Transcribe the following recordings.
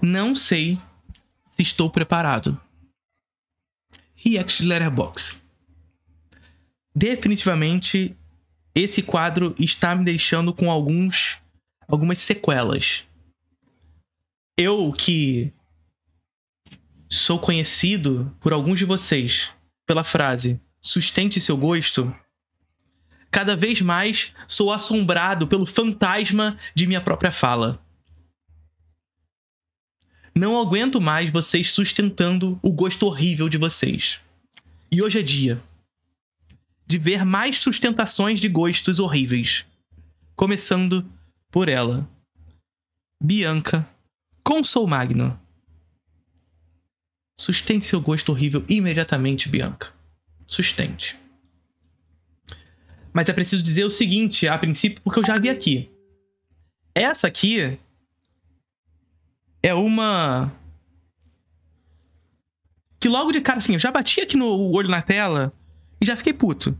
Não sei se estou preparado. React é Letterbox. Definitivamente, esse quadro está me deixando com alguns algumas sequelas. Eu que sou conhecido por alguns de vocês pela frase sustente seu gosto, cada vez mais sou assombrado pelo fantasma de minha própria fala. Não aguento mais vocês sustentando o gosto horrível de vocês. E hoje é dia de ver mais sustentações de gostos horríveis. Começando por ela, Bianca Consol Magno. Sustente seu gosto horrível imediatamente, Bianca. Sustente. Mas é preciso dizer o seguinte, a princípio, porque eu já vi aqui. Essa aqui é uma. Que logo de cara, assim, eu já bati aqui no olho na tela e já fiquei puto.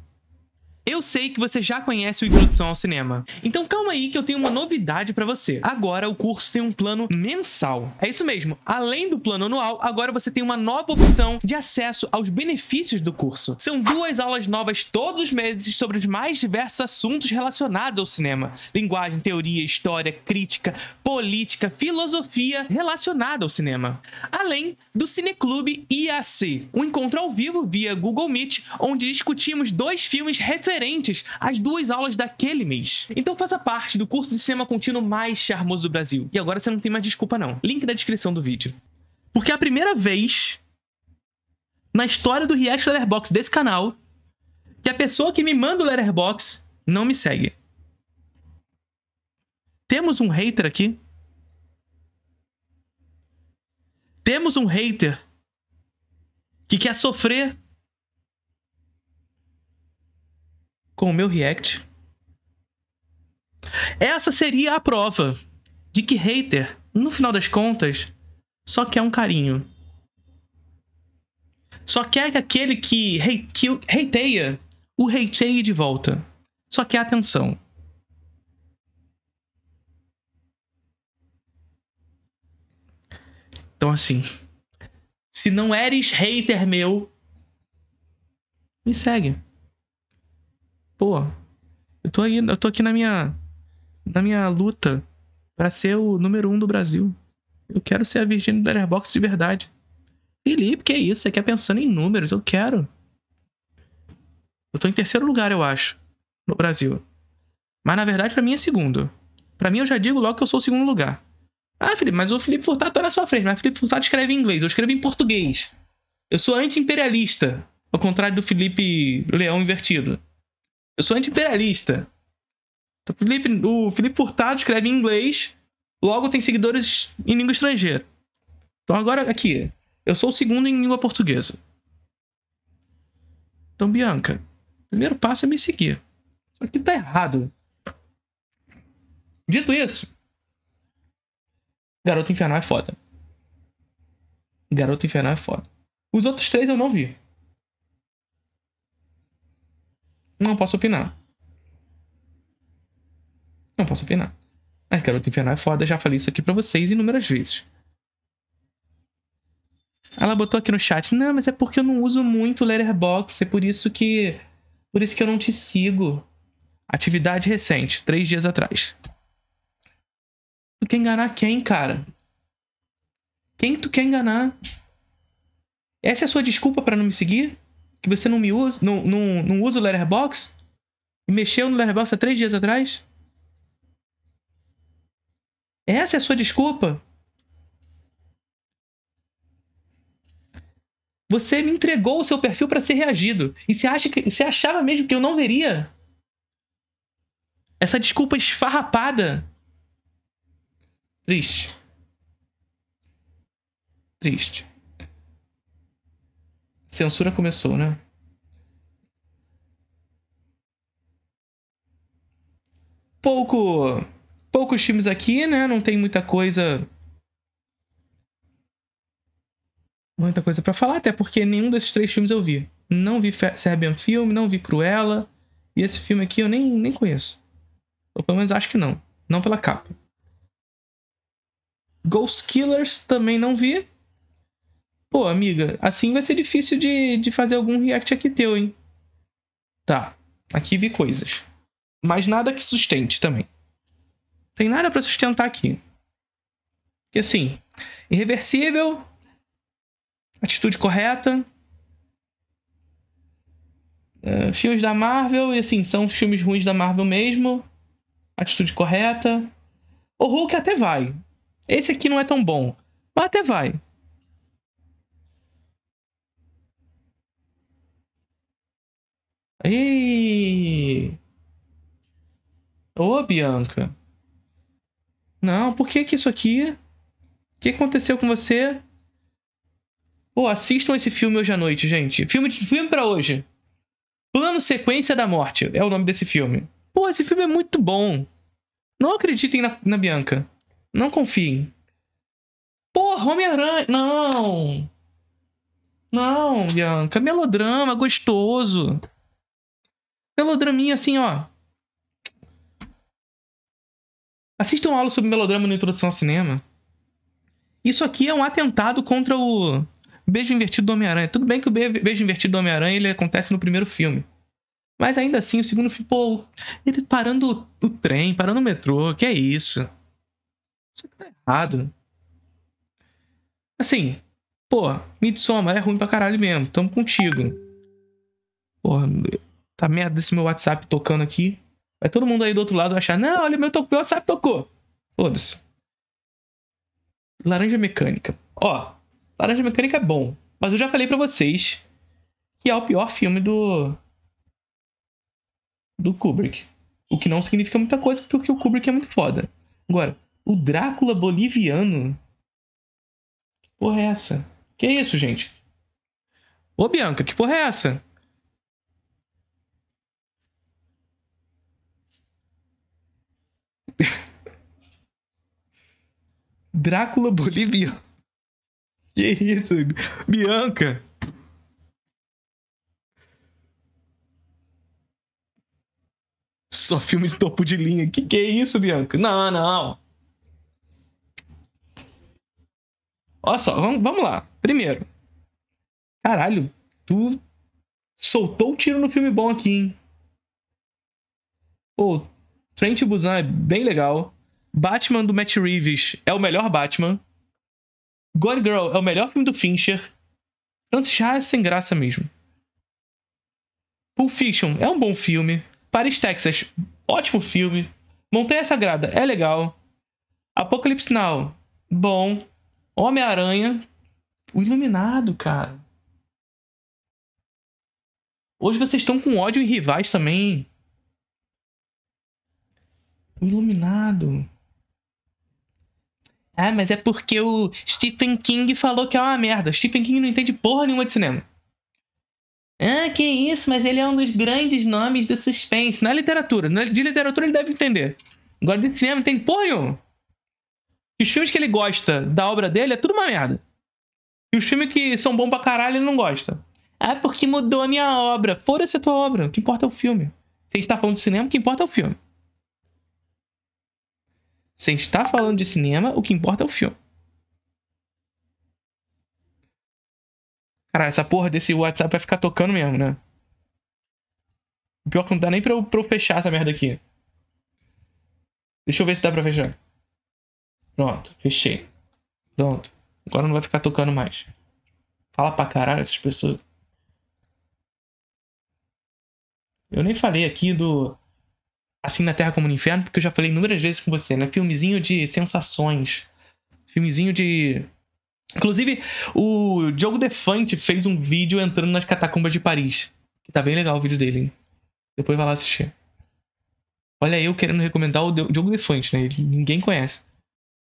Eu sei que você já conhece o Introdução ao Cinema. Então calma aí que eu tenho uma novidade para você. Agora o curso tem um plano mensal. É isso mesmo. Além do plano anual, agora você tem uma nova opção de acesso aos benefícios do curso. São duas aulas novas todos os meses sobre os mais diversos assuntos relacionados ao cinema. Linguagem, teoria, história, crítica, política, filosofia relacionada ao cinema. Além do Cineclube IAC, um encontro ao vivo via Google Meet, onde discutimos dois filmes referentes diferentes as duas aulas daquele mês. Então faça parte do curso de cinema contínuo mais charmoso do Brasil. E agora você não tem mais desculpa não. Link na descrição do vídeo. Porque é a primeira vez na história do React Letterbox desse canal que a pessoa que me manda o Letterbox não me segue. Temos um hater aqui? Temos um hater que quer sofrer com o meu react. Essa seria a prova de que hater, no final das contas, só quer um carinho. Só quer que aquele que, hate, que hateia o hateie de volta. Só quer atenção. Então, assim. Se não eres hater meu, me segue. Pô, eu tô aí, eu tô aqui na minha na minha luta para ser o número um do Brasil. Eu quero ser a Virgínia do Letterboxd de verdade. Felipe, que é isso? Você quer pensando em números? Eu quero. Eu tô em terceiro lugar, eu acho, no Brasil. Mas na verdade, para mim é segundo. Para mim, eu já digo logo que eu sou o segundo lugar. Ah, Felipe, mas o Felipe Furtado tá na sua frente. Mas o Felipe Furtado escreve em inglês, eu escrevo em português. Eu sou anti-imperialista, ao contrário do Felipe Leão invertido. Eu sou anti-imperialista. O então, Felipe, o Felipe Furtado escreve em inglês, logo tem seguidores em língua estrangeira. Então agora aqui, eu sou o segundo em língua portuguesa. Então, Bianca, primeiro passo é me seguir. Só que tá errado. Dito isso, Garoto Infernal é foda. Garoto Infernal é foda. Os outros três eu não vi. Não posso opinar. Não posso opinar. É, Garota Infernal é foda, já falei isso aqui pra vocês inúmeras vezes. Ela botou aqui no chat, não, mas é porque eu não uso muito Letterboxd, é por isso que... Por isso que eu não te sigo. Atividade recente, três dias atrás. Tu quer enganar quem, cara? Quem tu quer enganar? Essa é a sua desculpa para não me seguir? que você não me usa, não, não, não usa o Letterbox e mexeu no Letterbox há três dias atrás? Essa é a sua desculpa? Você me entregou o seu perfil para ser reagido e você acha que você achava mesmo que eu não veria? Essa desculpa esfarrapada. Triste. Triste. Censura começou, né? Pouco. Poucos filmes aqui, né? Não tem muita coisa. Muita coisa para falar, até porque nenhum desses três filmes eu vi. Não vi Serbian filme, não vi Cruella. E esse filme aqui eu nem, nem conheço. Ou pelo menos acho que não. Não pela capa. Ghost Killers também não vi. Pô, amiga, assim vai ser difícil de, de fazer algum react aqui teu, hein? Tá, aqui vi coisas. Mas nada que sustente também. Tem nada para sustentar aqui. Porque assim, irreversível, atitude correta. Uh, filmes da Marvel, e assim, são filmes ruins da Marvel mesmo. Atitude correta. O Hulk até vai. Esse aqui não é tão bom, mas até vai. Ei! Ô, Bianca! Não, por que que isso aqui? O que aconteceu com você? Pô, assistam esse filme hoje à noite, gente. Filme, de, filme para hoje. Plano Sequência da Morte é o nome desse filme. Pô, esse filme é muito bom. Não acreditem na, na Bianca. Não confiem. Porra, Homem-Aranha. Não! Não, Bianca. Melodrama, gostoso. Melodraminha assim, ó. Assistam aula sobre melodrama na introdução ao cinema. Isso aqui é um atentado contra o beijo invertido do Homem-Aranha. Tudo bem que o beijo invertido do Homem-Aranha ele acontece no primeiro filme. Mas ainda assim, o segundo filme, pô, ele parando o, o trem, parando o metrô, que é isso? Isso aqui tá errado. Assim, pô, Midsommar é ruim pra caralho mesmo, tamo contigo. Porra, Tá merda desse meu WhatsApp tocando aqui. Vai todo mundo aí do outro lado achar, não, olha, meu, to meu WhatsApp tocou. Foda-se. Laranja Mecânica. Ó, Laranja Mecânica é bom. Mas eu já falei para vocês que é o pior filme do. do Kubrick. O que não significa muita coisa, porque o Kubrick é muito foda. Agora, o Drácula boliviano. Que porra é essa? Que é isso, gente? Ô, Bianca, que porra é essa? Drácula boliviano. Que isso? Bianca. Só filme de topo de linha. Que que é isso, Bianca? Não, não. Olha só, vamos, vamos lá. Primeiro. Caralho, tu soltou o tiro no filme bom aqui, hein? Pô, Trent Busan é bem legal. Batman do Matt Reeves é o melhor Batman. God Girl é o melhor filme do Fincher. Francis já é sem graça mesmo. Pulp Fiction é um bom filme. Paris, Texas, ótimo filme. Montanha Sagrada é legal. Apocalipse Now, bom. Homem-Aranha, o Iluminado, cara. Hoje vocês estão com ódio em rivais também. O Iluminado. Ah, mas é porque o Stephen King falou que é uma merda. Stephen King não entende porra nenhuma de cinema. Ah, que isso, mas ele é um dos grandes nomes do suspense. Na é literatura. De literatura ele deve entender. Agora de cinema não tem porra nenhuma. os filmes que ele gosta da obra dele é tudo uma merda. E os filmes que são bons pra caralho ele não gosta. Ah, porque mudou a minha obra. Fora se a tua obra. O que importa é o filme. Se a gente tá falando de cinema, o que importa é o filme. Você está falando de cinema, o que importa é o filme. Caralho, essa porra desse WhatsApp vai ficar tocando mesmo, né? O pior é que não dá nem pra eu, pra eu fechar essa merda aqui. Deixa eu ver se dá pra fechar. Pronto, fechei. Pronto. Agora não vai ficar tocando mais. Fala pra caralho essas pessoas. Eu nem falei aqui do Assim na Terra como no Inferno, porque eu já falei inúmeras vezes com você, né? Filmezinho de sensações. Filmezinho de. Inclusive, o Diogo Defante fez um vídeo entrando nas catacumbas de Paris. Que tá bem legal o vídeo dele, hein? Depois vai lá assistir. Olha, eu querendo recomendar o Diogo Defante, né? Ele, ninguém conhece.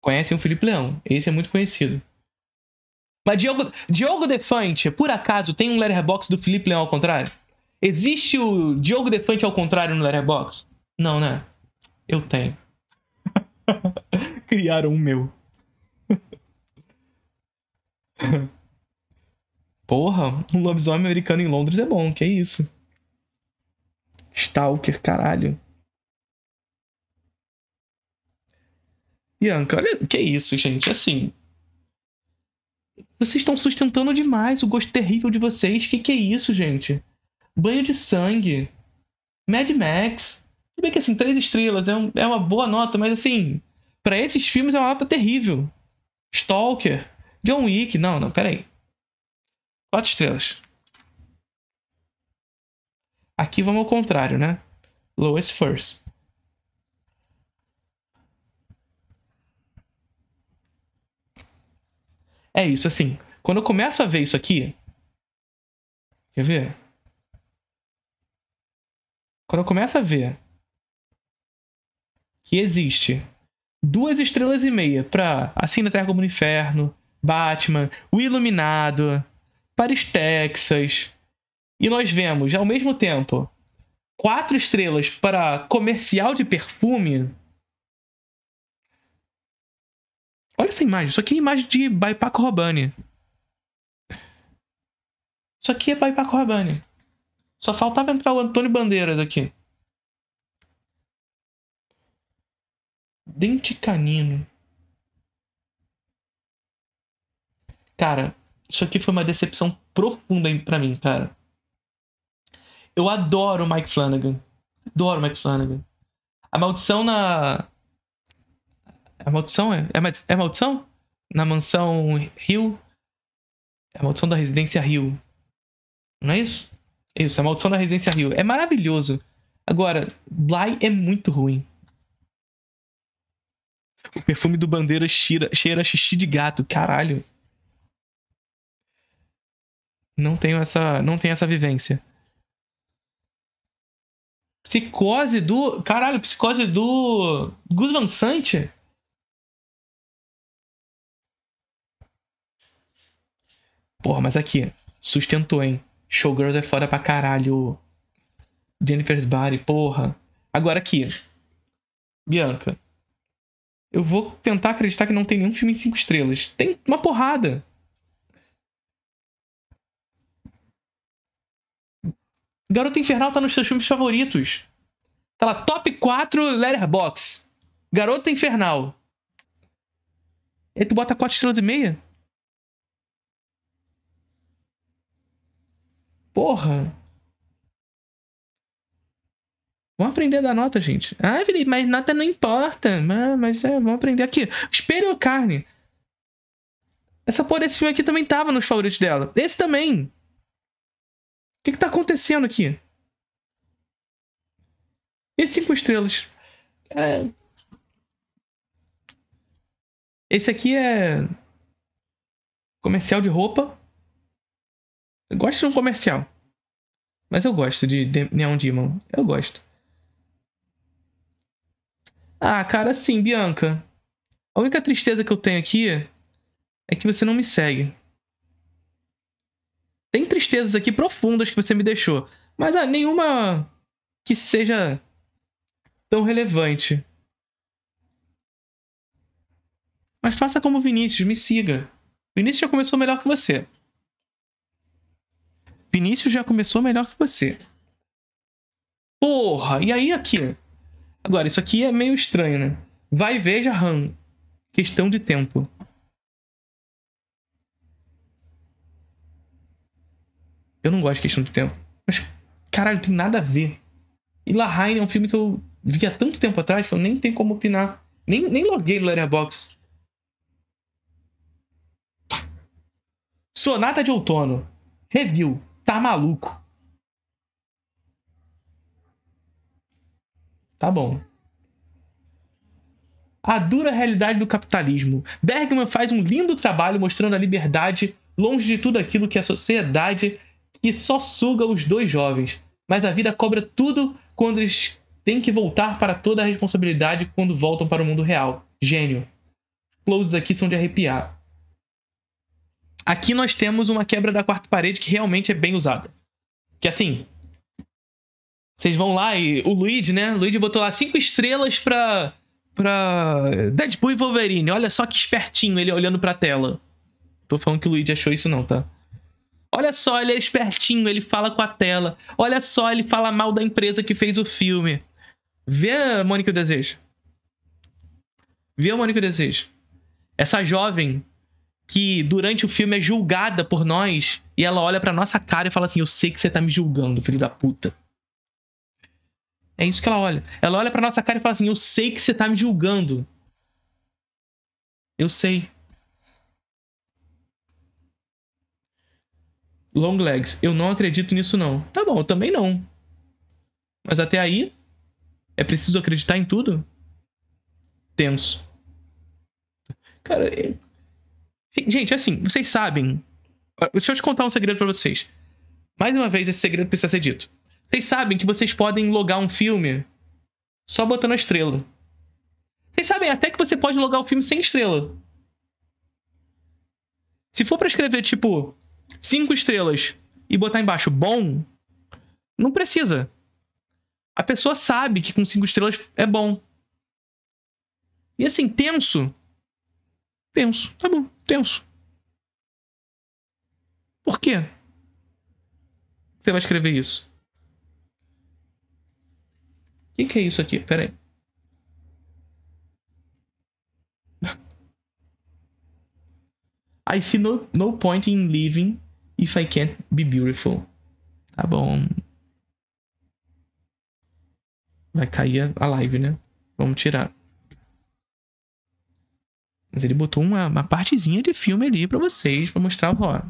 Conhecem o Felipe Leão. Esse é muito conhecido. Mas Diogo, Diogo Defante, por acaso, tem um letterbox do Felipe Leão ao contrário? Existe o Diogo Defante ao contrário no letterbox? Não, né? Eu tenho. Criaram um meu. Porra, um lobisomem americano em Londres é bom, que é isso? Stalker, caralho. Bianca, olha, que isso, gente, assim. Vocês estão sustentando demais o gosto terrível de vocês. Que que é isso, gente? Banho de sangue. Mad Max. Tudo bem que assim, três estrelas é, um, é uma boa nota, mas assim, para esses filmes é uma nota terrível. Stalker, John Wick, não, não, peraí. Quatro estrelas. Aqui vamos ao contrário, né? Lowest first. É isso, assim. Quando eu começo a ver isso aqui. Quer ver? Quando eu começo a ver que existe duas estrelas e meia para Assim na Terra como no Inferno, Batman, O Iluminado, Paris, Texas. E nós vemos, ao mesmo tempo, quatro estrelas para comercial de perfume. Olha essa imagem. Isso aqui é imagem de Baipaco Robani. Isso aqui é Baipaco Robani. Só faltava entrar o Antônio Bandeiras aqui. Dente canino. Cara, isso aqui foi uma decepção profunda para mim, cara. Eu adoro o Mike Flanagan. Adoro o Mike Flanagan. A maldição na. É a maldição é. É, é, maldição? Na mansão Hill. É a maldição da residência Hill. Não é isso? Isso, é a maldição da residência Hill. É maravilhoso. Agora, Bly é muito ruim. O perfume do Bandeira cheira, cheira xixi de gato. Caralho. Não tenho essa, não tenho essa vivência. Psicose do. Caralho, psicose do. Gus Van Sant? Porra, mas aqui. Sustentou, hein? Showgirls é foda pra caralho. Jennifer's Body, porra. Agora aqui. Bianca. Eu vou tentar acreditar que não tem nenhum filme em cinco estrelas. Tem uma porrada. Garota Infernal tá nos seus filmes favoritos. Tá lá, top 4 Letterbox. Garota Infernal. E tu bota 4 estrelas e meia? Porra. Vamos aprender a dar nota, gente. Ah, Felipe, é mas nota não importa. Ah, mas é, vamos aprender aqui. Espelho ou carne? Essa porra desse filme aqui também tava nos favoritos dela. Esse também. O que que tá acontecendo aqui? E cinco estrelas. É... Esse aqui é comercial de roupa. Eu gosto de um comercial. Mas eu gosto de Neon Demon. Eu gosto. Ah, cara, sim, Bianca. A única tristeza que eu tenho aqui é que você não me segue. Tem tristezas aqui profundas que você me deixou, mas ah, nenhuma que seja tão relevante. Mas faça como o Vinícius, me siga. Vinícius já começou melhor que você. Vinícius já começou melhor que você. Porra, e aí aqui? Agora, isso aqui é meio estranho, né? Vai e veja RAM. Questão de tempo. Eu não gosto de questão de tempo. Mas, caralho, não tem nada a ver. E La Haine é um filme que eu vi há tanto tempo atrás que eu nem tenho como opinar. Nem, nem loguei no Letterboxd. Sonata de Outono. Review. Tá maluco. Tá bom. A dura realidade do capitalismo. Bergman faz um lindo trabalho mostrando a liberdade longe de tudo aquilo que a sociedade que só suga os dois jovens, mas a vida cobra tudo quando eles têm que voltar para toda a responsabilidade quando voltam para o mundo real. Gênio. Closes aqui são de arrepiar. Aqui nós temos uma quebra da quarta parede que realmente é bem usada. Que assim, vocês vão lá e. O Luigi, né? O Luigi botou lá cinco estrelas pra. pra. Deadpool e Wolverine. Olha só que espertinho ele olhando pra tela. Tô falando que o Luigi achou isso, não, tá? Olha só, ele é espertinho, ele fala com a tela. Olha só, ele fala mal da empresa que fez o filme. Vê a o Desejo. Vê a o Desejo. Essa jovem que durante o filme é julgada por nós e ela olha pra nossa cara e fala assim: Eu sei que você tá me julgando, filho da puta. É isso que ela olha. Ela olha pra nossa cara e fala assim: Eu sei que você tá me julgando. Eu sei. Long legs, eu não acredito nisso, não. Tá bom, eu também não. Mas até aí, é preciso acreditar em tudo? Tenso. Cara, é... gente, assim, vocês sabem. Ah, deixa eu te contar um segredo para vocês. Mais uma vez, esse segredo precisa ser dito. Vocês sabem que vocês podem logar um filme só botando a estrela. Vocês sabem até que você pode logar o filme sem estrela. Se for para escrever, tipo, cinco estrelas e botar embaixo bom, não precisa. A pessoa sabe que com cinco estrelas é bom. E assim, tenso. Tenso. Tá bom, tenso. Por quê? Você vai escrever isso? que, que é isso aqui? Pera aí. I see no, no point in living if I can't be beautiful. Tá bom. Vai cair a live, né? Vamos tirar. Mas ele botou uma, uma partezinha de filme ali para vocês, para mostrar, ó.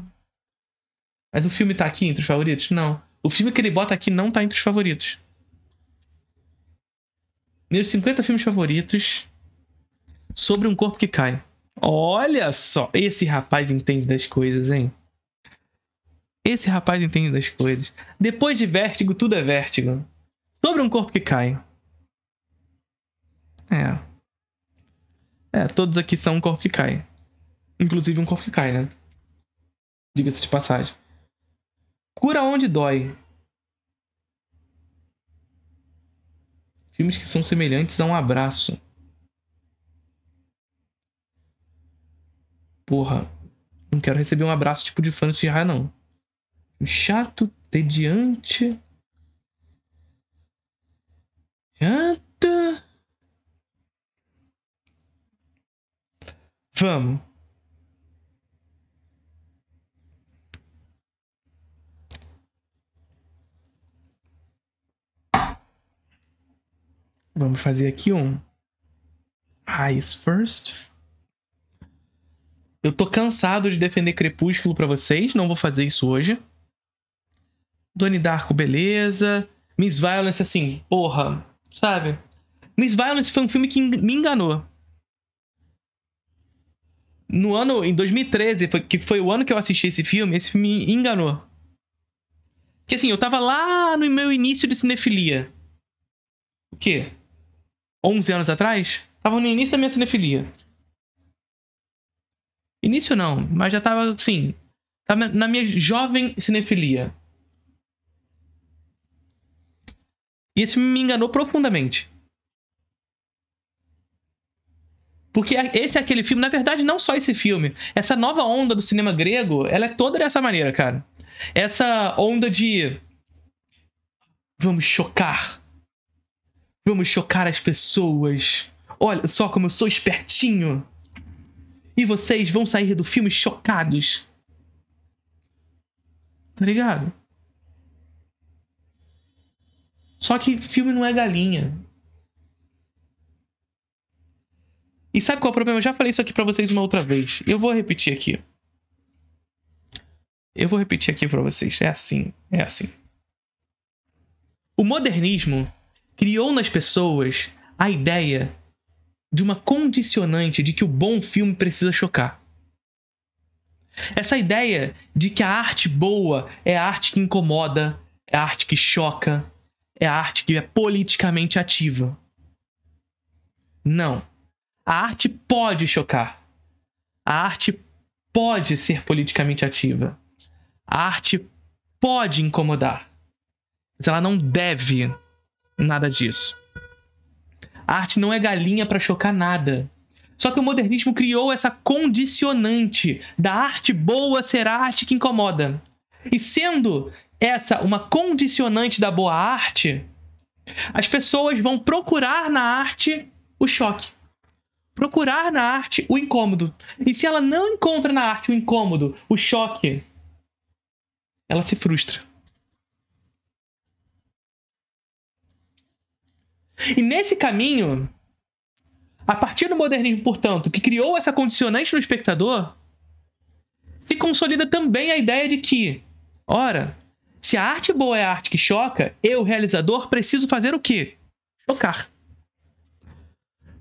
Mas o filme tá aqui entre os favoritos? Não. O filme que ele bota aqui não tá entre os favoritos meus 50 filmes favoritos sobre um corpo que cai. Olha só, esse rapaz entende das coisas, hein? Esse rapaz entende das coisas. Depois de Vértigo, tudo é Vértigo. Sobre um corpo que cai. É. É, todos aqui são um corpo que cai. Inclusive um corpo que cai, né? Diga-se de passagem. Cura onde dói. filmes que são semelhantes a um abraço. Porra, não quero receber um abraço tipo de fã de Ra, não. Chato, tediante. Chato. Vamos. Vamos fazer aqui um Eyes First. Eu tô cansado de defender Crepúsculo para vocês, não vou fazer isso hoje. Doni Darko, beleza. Miss Violence, assim, porra, sabe? Miss Violence foi um filme que me enganou. No ano, em 2013, foi, que foi o ano que eu assisti esse filme, esse filme me enganou. Porque assim, eu tava lá no meu início de cinefilia. O quê? 11 anos atrás, tava no início da minha cinefilia. Início não, mas já tava, assim, tava na minha jovem cinefilia. E esse me enganou profundamente. Porque esse é aquele filme, na verdade, não só esse filme. Essa nova onda do cinema grego, ela é toda dessa maneira, cara. Essa onda de. Vamos chocar. Vamos chocar as pessoas. Olha só como eu sou espertinho. E vocês vão sair do filme chocados. Tá ligado? Só que filme não é galinha. E sabe qual é o problema? Eu já falei isso aqui para vocês uma outra vez. Eu vou repetir aqui. Eu vou repetir aqui para vocês. É assim, é assim. O modernismo criou nas pessoas a ideia de uma condicionante de que o bom filme precisa chocar. Essa ideia de que a arte boa é a arte que incomoda, é a arte que choca, é a arte que é politicamente ativa. Não. A arte pode chocar. A arte pode ser politicamente ativa. A arte pode incomodar. Mas ela não deve nada disso. A arte não é galinha para chocar nada. Só que o modernismo criou essa condicionante da arte boa ser a arte que incomoda. E sendo essa uma condicionante da boa arte, as pessoas vão procurar na arte o choque. Procurar na arte o incômodo. E se ela não encontra na arte o incômodo, o choque, ela se frustra. E nesse caminho, a partir do modernismo, portanto, que criou essa condicionante no espectador, se consolida também a ideia de que, ora, se a arte boa é a arte que choca, eu, realizador, preciso fazer o quê? Chocar.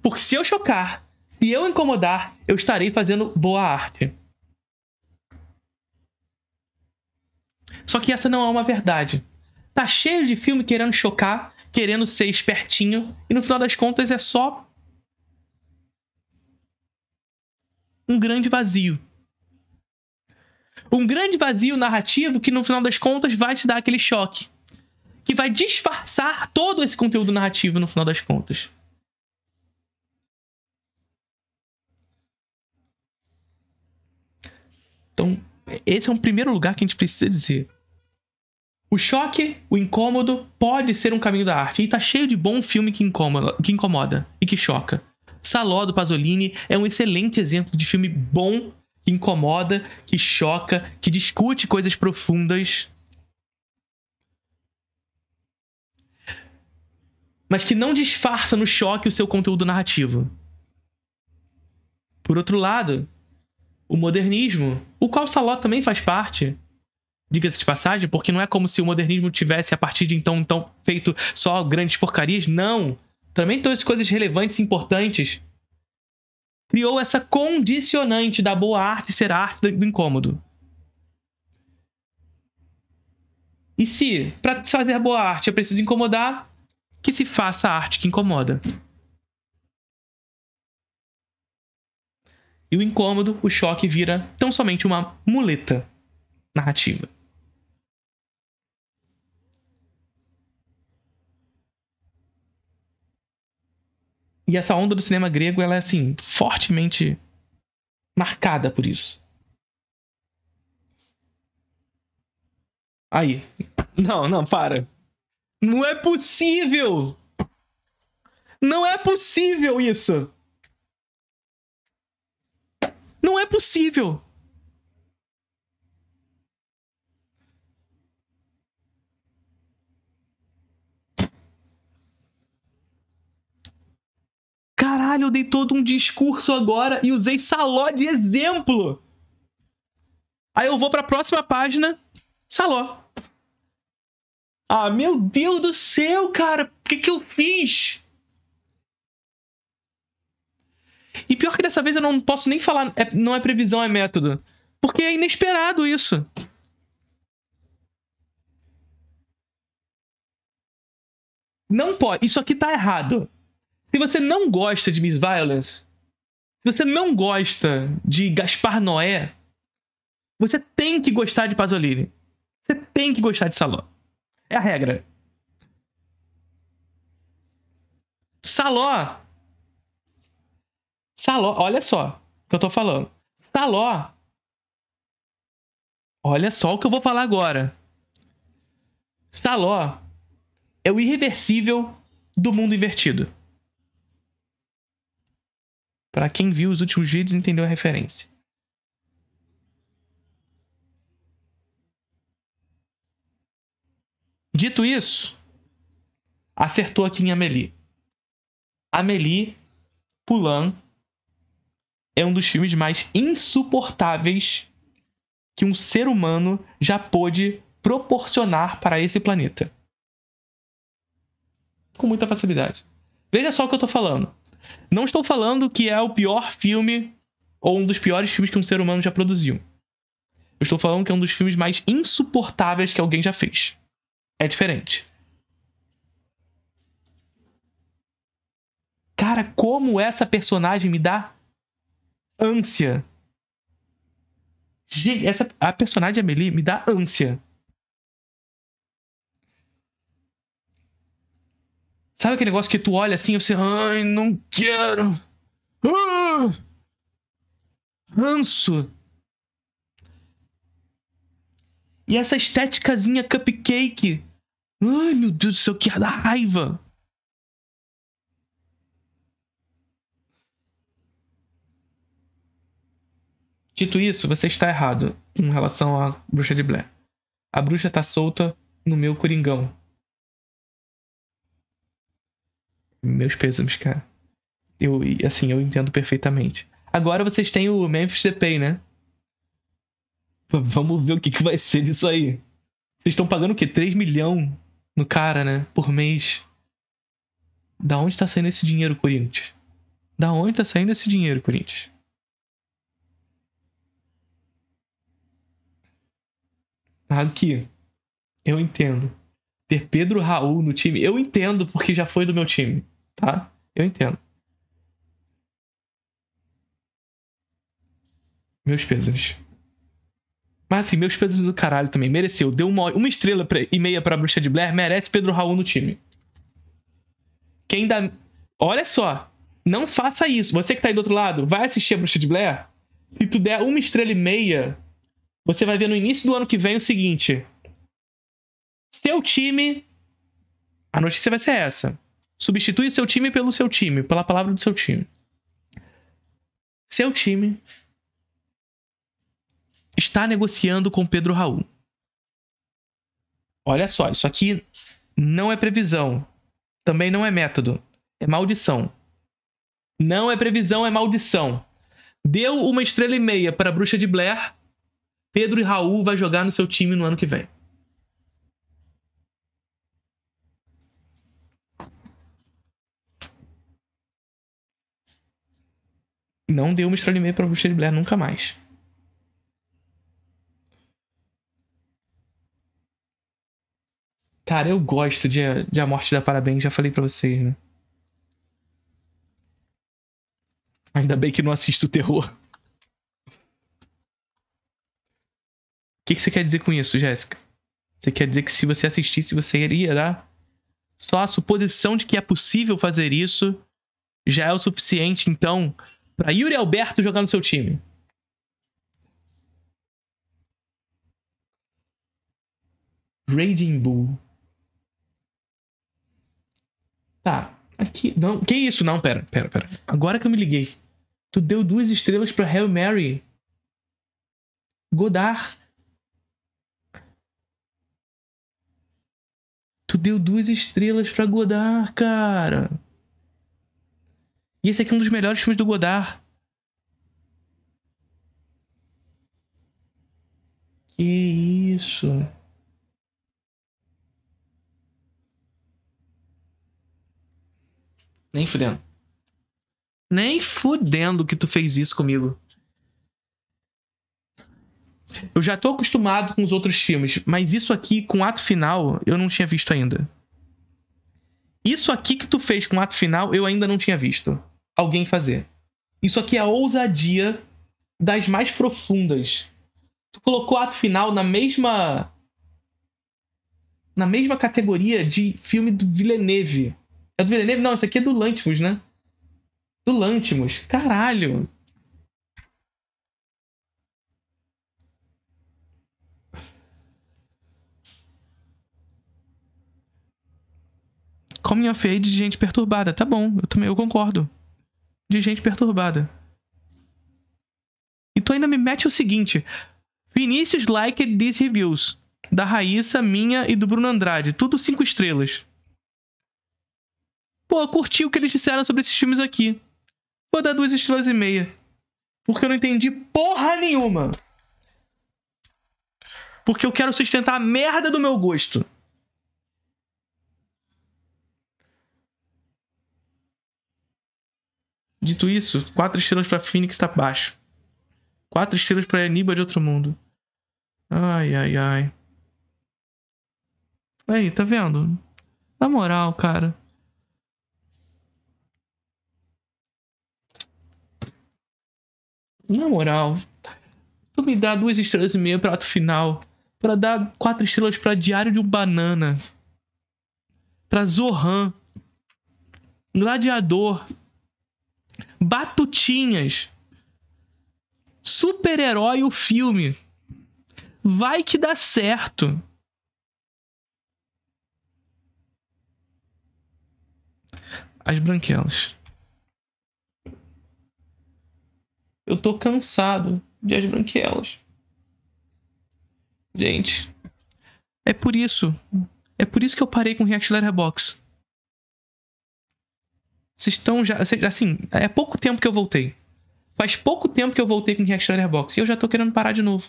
Porque se eu chocar, se eu incomodar, eu estarei fazendo boa arte. Só que essa não é uma verdade. Tá cheio de filme querendo chocar, querendo ser espertinho, e no final das contas é só um grande vazio. Um grande vazio narrativo que no final das contas vai te dar aquele choque, que vai disfarçar todo esse conteúdo narrativo no final das contas. Então, esse é um primeiro lugar que a gente precisa dizer. O choque, o incômodo, pode ser um caminho da arte. E tá cheio de bom filme que incomoda, que incomoda e que choca. Saló, do Pasolini, é um excelente exemplo de filme bom, que incomoda, que choca, que discute coisas profundas. Mas que não disfarça no choque o seu conteúdo narrativo. Por outro lado, o modernismo, o qual Saló também faz parte, diga-se de passagem, porque não é como se o modernismo tivesse, a partir de então, então feito só grandes porcarias. Não! Também todas as coisas relevantes e importantes. Criou essa condicionante da boa arte ser a arte do incômodo. E se, para fazer boa arte, eu preciso incomodar, que se faça a arte que incomoda. E o incômodo, o choque, vira tão somente uma muleta narrativa. E essa onda do cinema grego, ela é assim, fortemente marcada por isso. Aí. Não, não, para. Não é possível! Não é possível isso! Não é possível! Caralho, eu dei todo um discurso agora e usei Saló de exemplo. Aí eu vou para a próxima página, Saló. Ah, meu Deus do céu, cara, o que, que eu fiz? E pior que dessa vez eu não posso nem falar, é, não é previsão, é método. Porque é inesperado isso. Não pode, isso aqui tá errado. Se você não gosta de Miss Violence, se você não gosta de Gaspar Noé, você tem que gostar de Pasolini. Você tem que gostar de Saló. É a regra. Saló. Saló, olha só o que eu tô falando. Saló. Olha só o que eu vou falar agora. Saló é o irreversível do mundo invertido. Para quem viu os últimos vídeos entendeu a referência. Dito isso, acertou aqui em Amélie. Amélie Poulain é um dos filmes mais insuportáveis que um ser humano já pôde proporcionar para esse planeta. Com muita facilidade. Veja só o que eu tô falando. Não estou falando que é o pior filme ou um dos piores filmes que um ser humano já produziu. Eu estou falando que é um dos filmes mais insuportáveis que alguém já fez. É diferente. Cara, como essa personagem me dá ânsia. Gente, essa, a personagem Amelie me dá ânsia. Sabe aquele negócio que tu olha assim e você. Ai, não quero. Ah, E essa estéticazinha cupcake. Ai, meu Deus do céu, que da raiva. Dito isso, você está errado em relação à bruxa de Blair. A bruxa tá solta no meu coringão. meus pêsames, cara. Eu, assim, eu entendo perfeitamente. Agora vocês têm o Memphis Depay, né? Vamos ver o que, que vai ser disso aí. Vocês estão pagando o quê? 3 milhão no cara, né? Por mês. Da onde tá saindo esse dinheiro, Corinthians? Da onde tá saindo esse dinheiro, Corinthians? Aqui. Eu entendo. Ter Pedro Raul no time, eu entendo porque já foi do meu time tá? Eu entendo. Meus pesos. Mas assim, meus pesos do caralho também. Mereceu. Deu uma, uma estrela pra, e meia pra Bruxa de Blair. Merece Pedro Raul no time. Quem dá. Olha só. Não faça isso. Você que tá aí do outro lado, vai assistir a Bruxa de Blair. Se tu der uma estrela e meia, você vai ver no início do ano que vem o seguinte. Seu time. A notícia vai ser essa. Substitui seu time pelo seu time, pela palavra do seu time. Seu time está negociando com Pedro Raul. Olha só, isso aqui não é previsão. Também não é método. É maldição. Não é previsão, é maldição. Deu uma estrela e meia para a Bruxa de Blair. Pedro e Raul vai jogar no seu time no ano que vem. Não deu uma estrela e meia para Bruxa de Blair nunca mais. Cara, eu gosto de, de A Morte da Parabéns, já falei para vocês, né? Ainda bem que não assisto terror. O que, que você quer dizer com isso, Jéssica? Você quer dizer que se você assistisse, você iria dar? Só a suposição de que é possível fazer isso já é o suficiente, então, para Yuri Alberto jogar no seu time? Raging Bull. Tá, aqui. Não, que isso? Não, pera, pera, pera. Agora que eu me liguei. Tu deu duas estrelas pra Hail Mary. Godard. Tu deu duas estrelas pra Godard, cara. E esse aqui é um dos melhores filmes do Godard. Que isso? Nem fudendo. Nem fudendo que tu fez isso comigo. Eu já tô acostumado com os outros filmes, mas isso aqui com o ato final eu não tinha visto ainda. Isso aqui que tu fez com o ato final eu ainda não tinha visto alguém fazer. Isso aqui é a ousadia das mais profundas. Tu colocou o ato final na mesma na mesma categoria de filme do Villeneuve. É do Villeneuve? Não, isso aqui é do Lantimos, né? Do Lantimos. Caralho. Coming of age de gente perturbada. Tá bom, eu também eu concordo de gente perturbada. E então tu ainda me mete o seguinte: Vinícius like these reviews. Da Raíssa, minha e do Bruno Andrade. Tudo cinco estrelas. Pô, curti o que eles disseram sobre esses filmes aqui. Vou dar duas estrelas e meia. Porque eu não entendi porra nenhuma. Porque eu quero sustentar a merda do meu gosto. Dito isso, quatro estrelas para Phoenix tá baixo. Quatro estrelas para Eniba de outro mundo. Ai, ai, ai. Aí, tá vendo? Na moral, cara. Na moral, tu me dá duas estrelas e meia ato final para dar quatro estrelas para Diário de um Banana, para Zohan, Gladiador. Batutinhas. Super-herói o filme. Vai que dá certo. As branquelas. Eu tô cansado de as branquelas. Gente, é por isso. É por isso que eu parei com o React Letterboxd. Vocês estão já. Assim, é pouco tempo que eu voltei. Faz pouco tempo que eu voltei com React Box E eu já tô querendo parar de novo.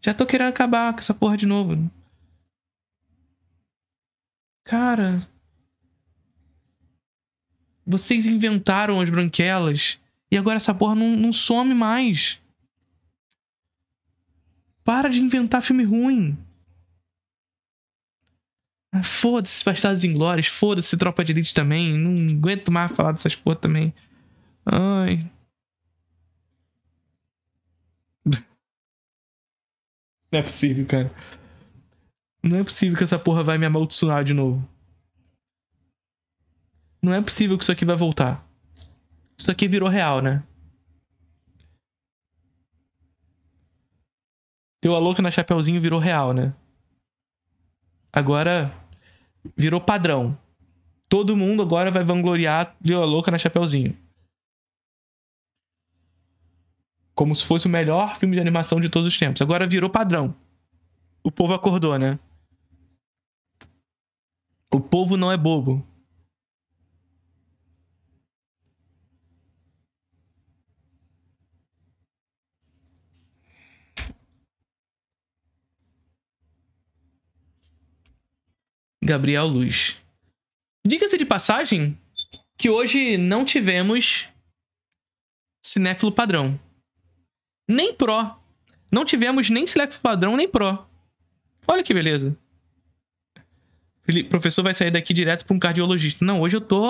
Já tô querendo acabar com essa porra de novo. Cara. Vocês inventaram as branquelas. E agora essa porra não, não some mais. Para de inventar filme ruim. Foda-se Bastardos glórias. foda-se Tropa de Elite também. Não aguento mais falar dessas porra também. Ai. Não é possível, cara. Não é possível que essa porra vai me amaldiçoar de novo. Não é possível que isso aqui vai voltar. Isso aqui virou real, né? Deu a louca na Chapeuzinho virou real, né? Agora virou padrão. Todo mundo agora vai vangloriar Viola Louca na Chapeuzinho. Como se fosse o melhor filme de animação de todos os tempos. Agora virou padrão. O povo acordou, né? O povo não é bobo. Gabriel Luz. Diga-se de passagem que hoje não tivemos cinéfilo padrão. Nem pró. Não tivemos nem cinéfilo padrão, nem pró. Olha que beleza. O professor vai sair daqui direto para um cardiologista. Não, hoje eu tô.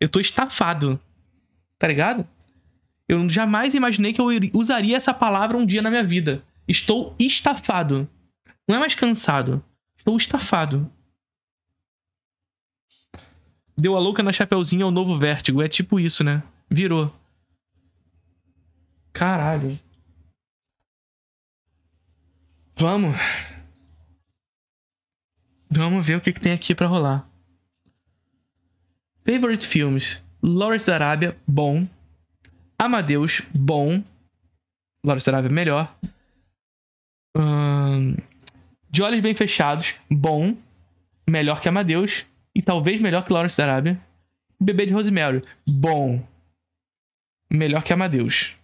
Eu tô estafado. Tá ligado? Eu jamais imaginei que eu usaria essa palavra um dia na minha vida. Estou estafado. Não é mais cansado. Estou estafado. Deu a louca na chapeuzinha ao é novo vértigo. É tipo isso, né? Virou. Caralho. Vamos. Vamos ver o que, que tem aqui para rolar. Favorite filmes: Lawrence da Arábia, bom. Amadeus, bom. Lawrence da Arábia, melhor. Hum, de olhos bem fechados, bom, melhor que Amadeus e talvez melhor que Lawrence da Arábia. Bebê de Rosemary, bom, melhor que Amadeus.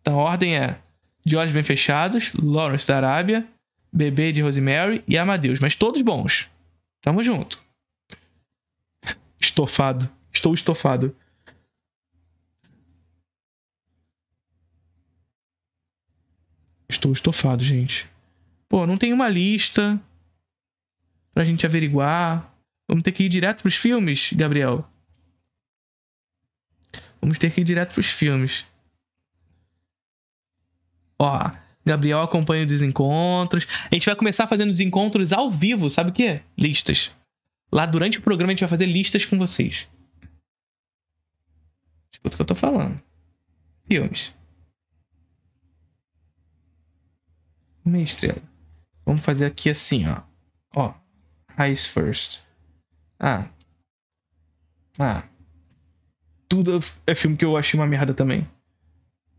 Então a ordem é De Olhos Bem Fechados, Lawrence da Arábia, Bebê de Rosemary e Amadeus, mas todos bons. Tamo junto. Estofado. Estou estofado. Estou estofado, gente. Pô, não tem uma lista pra gente averiguar. Vamos ter que ir direto pros filmes, Gabriel. Vamos ter que ir direto pros filmes. Ó, Gabriel acompanha os encontros. A gente vai começar fazendo os encontros ao vivo, sabe o quê? Listas. Lá durante o programa a gente vai fazer listas com vocês. Escuta o que eu tô falando. Filmes. meia estrela. Vamos fazer aqui assim, ó. Ó, Eyes first. Ah. Ah. Tudo é, é filme que eu achei uma merda também.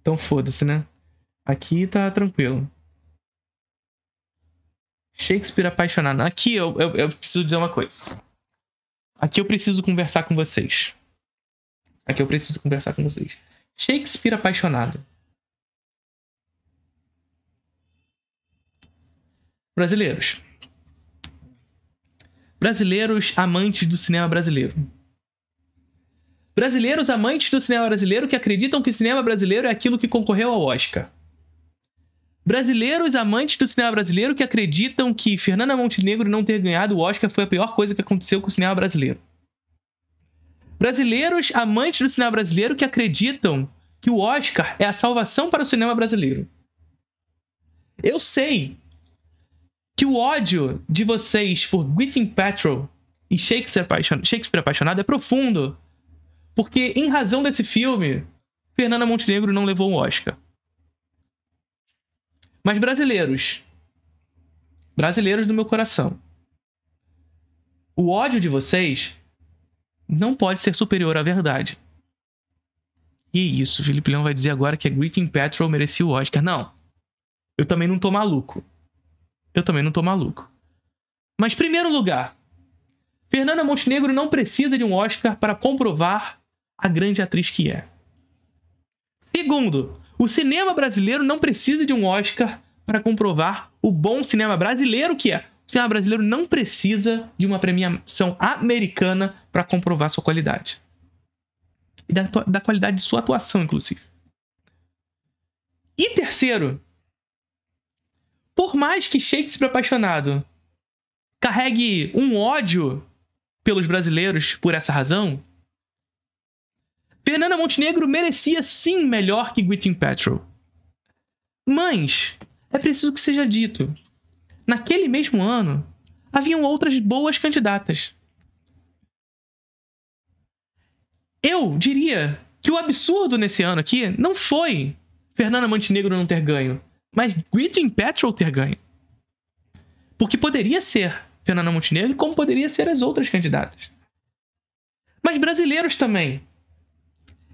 Então foda-se, né? Aqui tá tranquilo. Shakespeare apaixonado. Aqui eu, eu, eu, preciso dizer uma coisa. Aqui eu preciso conversar com vocês. Aqui eu preciso conversar com vocês. Shakespeare apaixonado. Brasileiros. Brasileiros amantes do cinema brasileiro. Brasileiros amantes do cinema brasileiro que acreditam que cinema brasileiro é aquilo que concorreu ao Oscar. Brasileiros amantes do cinema brasileiro que acreditam que Fernanda Montenegro não ter ganhado o Oscar foi a pior coisa que aconteceu com o cinema brasileiro. Brasileiros amantes do cinema brasileiro que acreditam que o Oscar é a salvação para o cinema brasileiro. Eu sei que o ódio de vocês por Gwynplaine Patrol e Shakespeare apaixonado, Shakespeare apaixonado é profundo. Porque, em razão desse filme, Fernanda Montenegro não levou o um Oscar. Mas brasileiros. Brasileiros do meu coração. O ódio de vocês não pode ser superior à verdade. E é isso, Felipe Leão vai dizer agora que a Greeting Petrol merecia o Oscar. Não. Eu também não tô maluco. Eu também não tô maluco. Mas, primeiro lugar, Fernanda Montenegro não precisa de um Oscar para comprovar a grande atriz que é. Segundo, o cinema brasileiro não precisa de um Oscar para comprovar o bom cinema brasileiro que é. O cinema brasileiro não precisa de uma premiação americana para comprovar sua qualidade. E da, da qualidade de sua atuação, inclusive. E terceiro, por mais que Shakespeare apaixonado carregue um ódio pelos brasileiros por essa razão, Fernanda Montenegro merecia sim melhor que Gwynplaine Petrol. Mas é preciso que seja dito. Naquele mesmo ano, haviam outras boas candidatas. Eu diria que o absurdo nesse ano aqui não foi Fernanda Montenegro não ter ganho mas Gwydwin Petrol ter ganho. Porque poderia ser Fernanda Montenegro, como poderia ser as outras candidatas. Mas brasileiros também.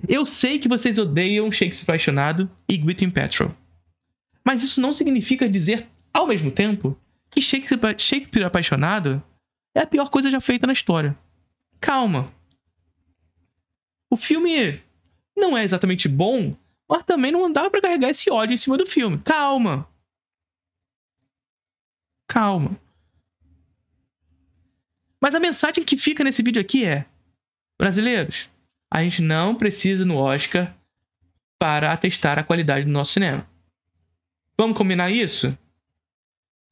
Eu sei que vocês odeiam Shakespeare Apaixonado e Gwydwin Petrol. Mas isso não significa dizer, ao mesmo tempo, que Shakespeare, Shakespeare Apaixonado é a pior coisa já feita na história. Calma. O filme não é exatamente bom, mas também não dá para carregar esse ódio em cima do filme. Calma. Calma. Mas a mensagem que fica nesse vídeo aqui é: brasileiros, a gente não precisa no Oscar para atestar a qualidade do nosso cinema. Vamos combinar isso?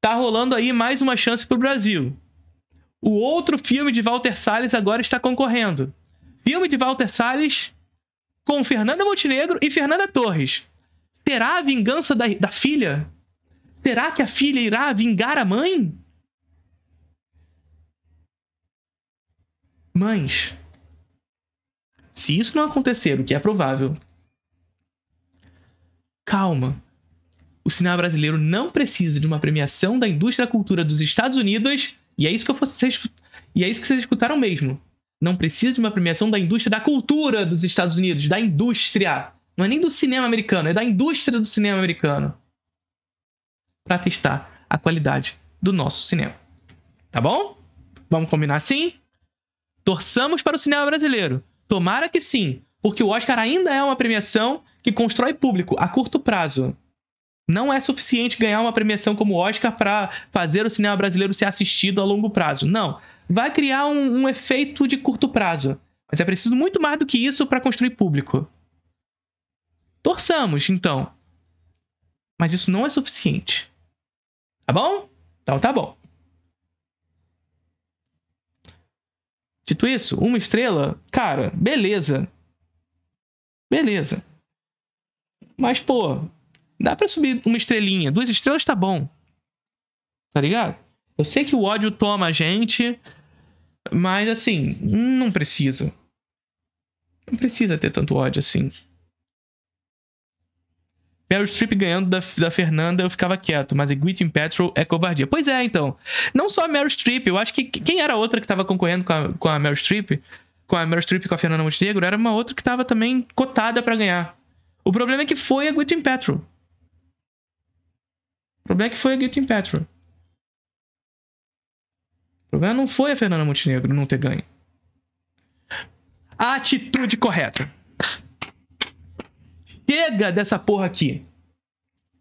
Tá rolando aí mais uma chance pro Brasil. O outro filme de Walter Salles agora está concorrendo. Filme de Walter Salles com Fernanda Montenegro e Fernanda Torres. Será a vingança da, da filha? Será que a filha irá vingar a mãe? Mães, se isso não acontecer, o que é provável, calma. O cinema brasileiro não precisa de uma premiação da indústria da cultura dos Estados Unidos, e é isso que eu, vocês, e é isso que vocês escutaram mesmo não precisa de uma premiação da indústria da cultura dos Estados Unidos, da indústria. Não é nem do cinema americano, é da indústria do cinema americano. Para testar a qualidade do nosso cinema. Tá bom? Vamos combinar assim? Torçamos para o cinema brasileiro. Tomara que sim, porque o Oscar ainda é uma premiação que constrói público a curto prazo. Não é suficiente ganhar uma premiação como o Oscar para fazer o cinema brasileiro ser assistido a longo prazo. Não vai criar um, um efeito de curto prazo. Mas é preciso muito mais do que isso para construir público. Torçamos, então. Mas isso não é suficiente. Tá bom? Então tá bom. Dito isso, uma estrela, cara, beleza. Beleza. Mas, pô, dá para subir uma estrelinha. Duas estrelas tá bom. Tá ligado? Eu sei que o ódio toma a gente, mas assim, não precisa. Não precisa ter tanto ódio assim. Meryl Streep ganhando da, da Fernanda, eu ficava quieto, mas a Gwyneth Petrol é covardia. Pois é, então. Não só a Meryl Streep, eu acho que quem era a outra que tava concorrendo com a, com a Meryl Streep, com a Meryl Streep e com a Fernanda Montenegro, era uma outra que tava também cotada para ganhar. O problema é que foi a Gwyneth Petrol. O problema é que foi a Gwyneth Petrol. O problema não foi a Fernanda Montenegro não ter ganho. atitude correta. Chega dessa porra aqui.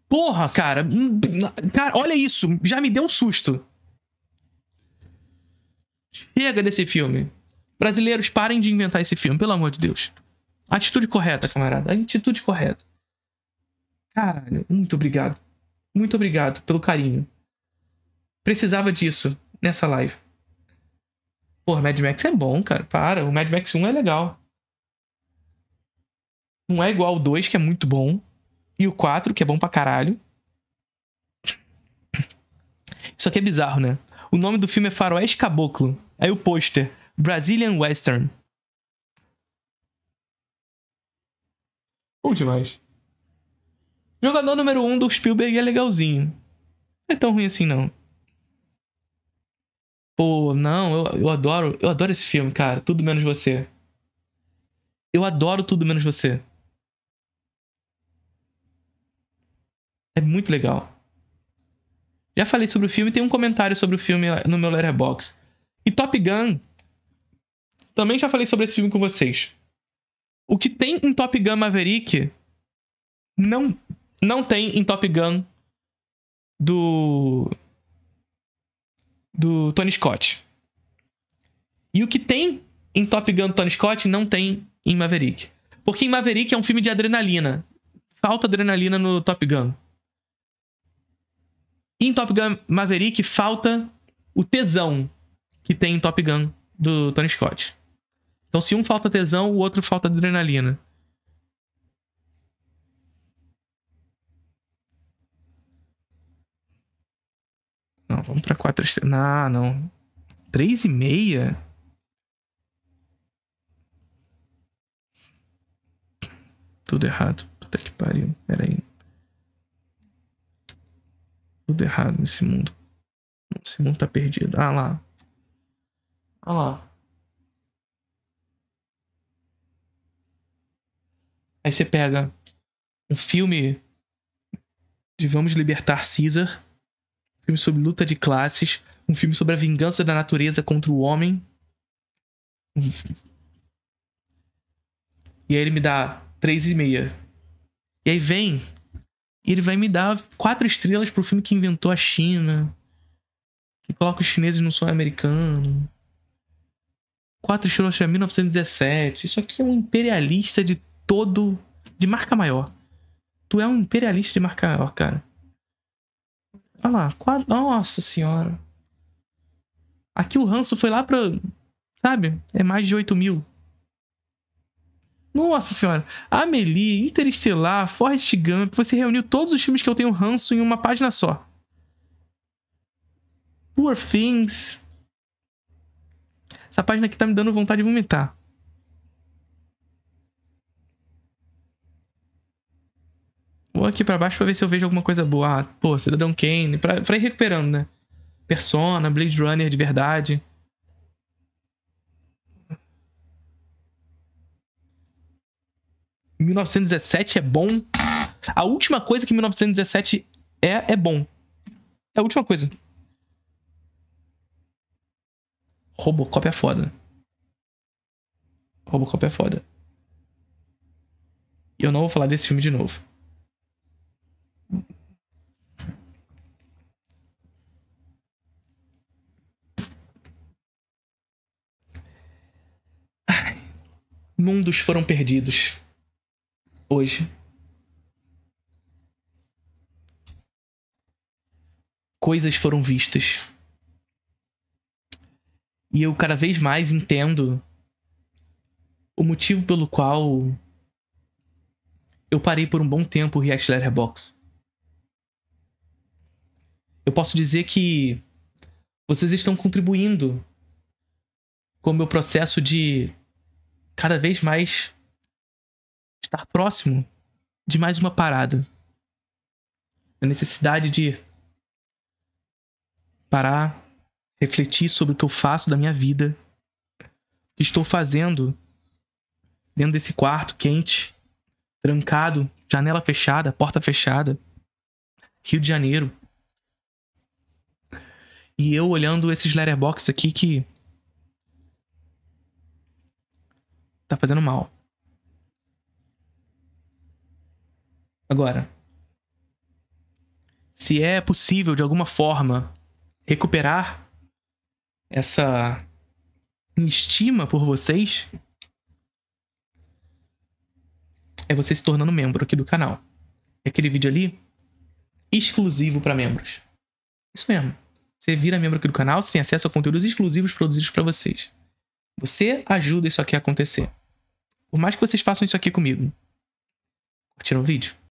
Porra, cara. Hum, cara, olha isso. Já me deu um susto. Chega desse filme. Brasileiros, parem de inventar esse filme, pelo amor de Deus. Atitude correta, camarada. Atitude correta. Caralho, muito obrigado. Muito obrigado pelo carinho. Precisava disso nessa live. Pô, Mad Max é bom, cara. Para, o Mad Max 1 é legal. Não é igual o 2, que é muito bom. E o 4, que é bom pra caralho. Isso aqui é bizarro, né? O nome do filme é Faroeste Caboclo. Aí o pôster: Brazilian Western. Bom demais. Jogador número 1 um do Spielberg é legalzinho. Não é tão ruim assim, não. Pô, não, eu, eu adoro, eu adoro esse filme, cara. Tudo menos você. Eu adoro tudo menos você. É muito legal. Já falei sobre o filme, tem um comentário sobre o filme no meu Letterboxd. E Top Gun. Também já falei sobre esse filme com vocês. O que tem em Top Gun Maverick não não tem em Top Gun do do Tony Scott. E o que tem em Top Gun do Tony Scott não tem em Maverick. Porque em Maverick é um filme de adrenalina. Falta adrenalina no Top Gun. E em Top Gun Maverick falta o tesão que tem em Top Gun do Tony Scott. Então, se um falta tesão, o outro falta adrenalina. vamos pra quatro estrelas. Não, não. Três e meia? Tudo errado. Puta que pariu. Pera aí. Tudo errado nesse mundo. Esse mundo tá perdido. Ah lá. Ah lá. Aí você pega um filme de Vamos Libertar Caesar filme sobre luta de classes, um filme sobre a vingança da natureza contra o homem. E aí ele me dá três E aí vem e ele vai me dar quatro estrelas pro filme que inventou a China. Que coloca os chineses no sonho americano. Quatro estrelas pra 1917. Isso aqui é um imperialista de todo. de marca maior. Tu é um imperialista de marca maior, cara. Olha lá, nossa senhora. Aqui o ranço foi lá pra. Sabe? É mais de 8 mil. Nossa senhora. Amelie, Interestelar, Forrest Gump. Você reuniu todos os filmes que eu tenho ranço em uma página só. Poor Things. Essa página aqui tá me dando vontade de vomitar. aqui para baixo para ver se eu vejo alguma coisa boa. Ah, pô, Cidadão Kane, pra, pra ir recuperando, né? Persona, Blade Runner de verdade. ...1917 é bom. A última coisa que 1917 é, é bom. É a última coisa. Robocop é foda. Robocop é foda. E eu não vou falar desse filme de novo. mundos foram perdidos hoje. Coisas foram vistas. E eu cada vez mais entendo o motivo pelo qual eu parei por um bom tempo o React Letterboxd. Eu posso dizer que vocês estão contribuindo com o meu processo de cada vez mais estar próximo de mais uma parada. A necessidade de parar, refletir sobre o que eu faço da minha vida, o que estou fazendo dentro desse quarto quente, trancado, janela fechada, porta fechada, Rio de Janeiro. E eu olhando esses letterbox aqui que tá fazendo mal. Agora, se é possível de alguma forma recuperar essa estima por vocês, é você se tornando membro aqui do canal. É aquele vídeo ali exclusivo para membros. Isso mesmo. Você vira membro aqui do canal, você tem acesso a conteúdos exclusivos produzidos para vocês. Você ajuda isso aqui a acontecer. Por mais que vocês façam isso aqui comigo. Curtiram o vídeo?